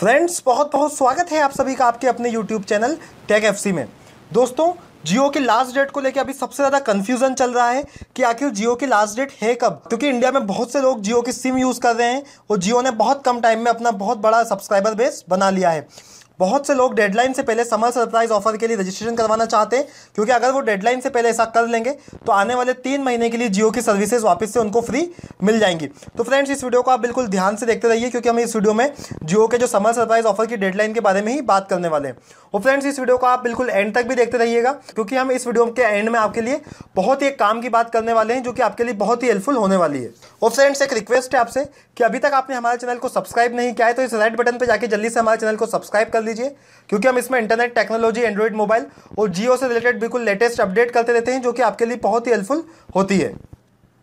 friends बहुत बहुत स्वागत है आप सभी का आपके अपने यूट्यूब चैनल टेक एफ में दोस्तों जियो के लास्ट डेट को लेकर अभी सबसे ज़्यादा कन्फ्यूजन चल रहा है कि आखिर जियो की लास्ट डेट है कब क्योंकि इंडिया में बहुत से लोग जियो की सिम यूज़ कर रहे हैं और जियो ने बहुत कम टाइम में अपना बहुत बड़ा सब्सक्राइबर बेस बना लिया है बहुत से लोग डेडलाइन से पहले समर सरप्राइज ऑफर के लिए रजिस्ट्रेशन करवाना चाहते हैं क्योंकि अगर वो डेडलाइन से पहले ऐसा कर लेंगे तो आने वाले तीन महीने के लिए जियो की सर्विसेज वापस से उनको फ्री मिल जाएंगी तो फ्रेंड्स इस वीडियो को आप बिल्कुल ध्यान से देखते रहिए क्योंकि हम इस वीडियो में जियो के जो समर सरप्राइज ऑफर की डेडलाइन के बारे में ही बात करने वाले हैं और तो फ्रेंड्स इस वीडियो को आप बिल्कुल एंड तक भी देखते रहिएगा क्योंकि हम इस वीडियो के एंड में आपके लिए बहुत ही एक काम की बात करने वाले हैं जो कि आपके लिए बहुत ही हेल्पफुल होने वाली है और तो फ्रेंड्स एक रिक्वेस्ट है आपसे कि अभी तक आपने हमारे चैनल को सब्सक्राइब नहीं किया है तो इस रेड बटन पर जाकर जल्दी से हमारे चैनल को सब्सक्राइब कर लीजिए क्योंकि हम इसमें इंटरनेट टेक्नोलॉजी एंड्रॉइड मोबाइल और जियो से रिलेटेड बिल्कुल लेटेस्ट अपडेट करते रहते हैं जो कि आपके लिए बहुत ही हेल्पफुल होती है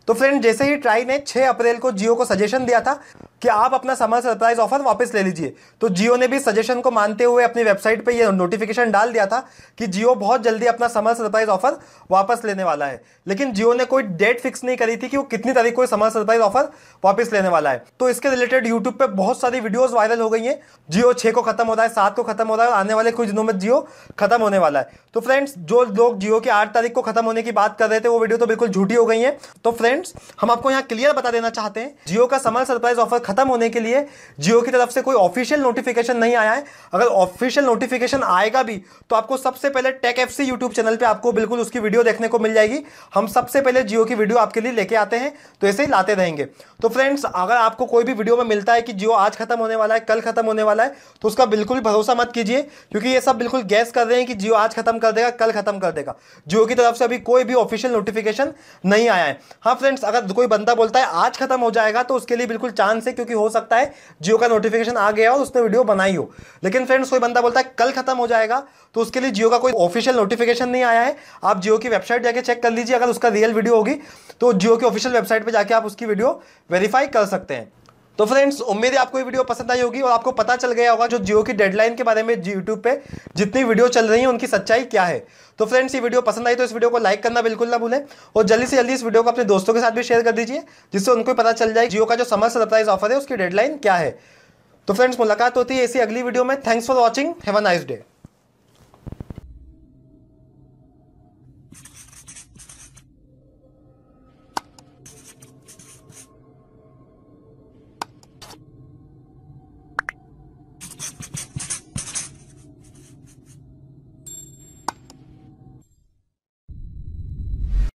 तो फ्रेंड जैसे ही ट्राई ने 6 अप्रैल को जियो को सजेशन दिया था कि आप अपना समर सरप्राइज ऑफर वापस ले लीजिए तो जियो ने भी सजेशन को मानते हुए अपनी वेबसाइट पे ये नोटिफिकेशन डाल दिया था कि जियो बहुत जल्दी अपना समर सरप्राइज ऑफर वापस लेने वाला है लेकिन जियो ने कोई डेट फिक्स नहीं करी थी कि वो कितनी तारीख को समर सरप्राइज ऑफर वापस लेने वाला है तो इसके रिलेटेड यूट्यूब पर बहुत सारी वीडियोज वायरल हो गई है जियो छः को खत्म हो रहा है सात को खत्म हो रहा है आने वाले कुछ दिनों में जियो खत्म होने वाला है तो फ्रेंड्स जो लोग जियो के आठ तारीख को खत्म होने की बात कर रहे थे वो वीडियो तो बिल्कुल झूठी हो गई है तो फ्रेंड्स हम आपको यहाँ क्लियर बता देना चाहते हैं जियो का समर सरप्राइज ऑफर खत्म होने के लिए जियो की तरफ से कोई ऑफिशियल नोटिफिकेशन नहीं आया है अगर ऑफिशियल नोटिफिकेशन आएगा भी तो आपको सबसे पहले Tech F C YouTube channel पर आपको बिल्कुल उसकी वीडियो देखने को मिल जाएगी हम सबसे पहले जियो की वीडियो आपके लिए लेके आते हैं तो ऐसे ही लाते रहेंगे तो फ्रेंड्स अगर आपको कोई भी वीडियो में मिलता है कि जियो आज खत्म होने वाला है कल खत्म होने वाला है तो उसका बिल्कुल भरोसा मत कीजिए क्योंकि ये सब बिल्कुल गैस कर रहे हैं कि जियो आज खत्म कर देगा कल खत्म कर देगा जियो की तरफ से अभी कोई भी ऑफिशियल नोटिफिकेशन नहीं आया है हाँ फ्रेंड्स अगर कोई बंदा बोलता है आज खत्म हो जाएगा तो उसके लिए बिल्कुल चांस है क्योंकि हो सकता है जियो का नोटिफिकेशन आ गया और उसने वीडियो बनाई हो लेकिन फ्रेंड्स कोई बंदा बोलता है कल खत्म हो जाएगा तो उसके लिए जियो का कोई ऑफिशियल नोटिफिकेशन नहीं आया है आप जियो की वेबसाइट जाके चेक कर लीजिए अगर उसका रियल वीडियो होगी तो जियो की ऑफिशियल वेबसाइट पर जाकर आप उसकी वीडियो वेरीफाई कर सकते हैं तो फ्रेंड्स उम्मीद है आपको ये वीडियो पसंद आई होगी और आपको पता चल गया होगा जो जियो की डेडलाइन के बारे में यूट्यूब पे जितनी वीडियो चल रही है उनकी सच्चाई क्या है तो फ्रेंड्स ये वीडियो पसंद आई तो इस वीडियो को लाइक करना बिल्कुल ना भूलें और जल्दी से जल्दी इस वीडियो को अपने दोस्तों के साथ भी शेयर कर दीजिए जिससे उनको पता चल जाए जियो का जो समर सरप्राइज ऑफर है उसकी डेडलाइन क्या है तो फ्रेंड्स मुलाकात होती है इसी अगली वीडियो में thanks for watching have a nice day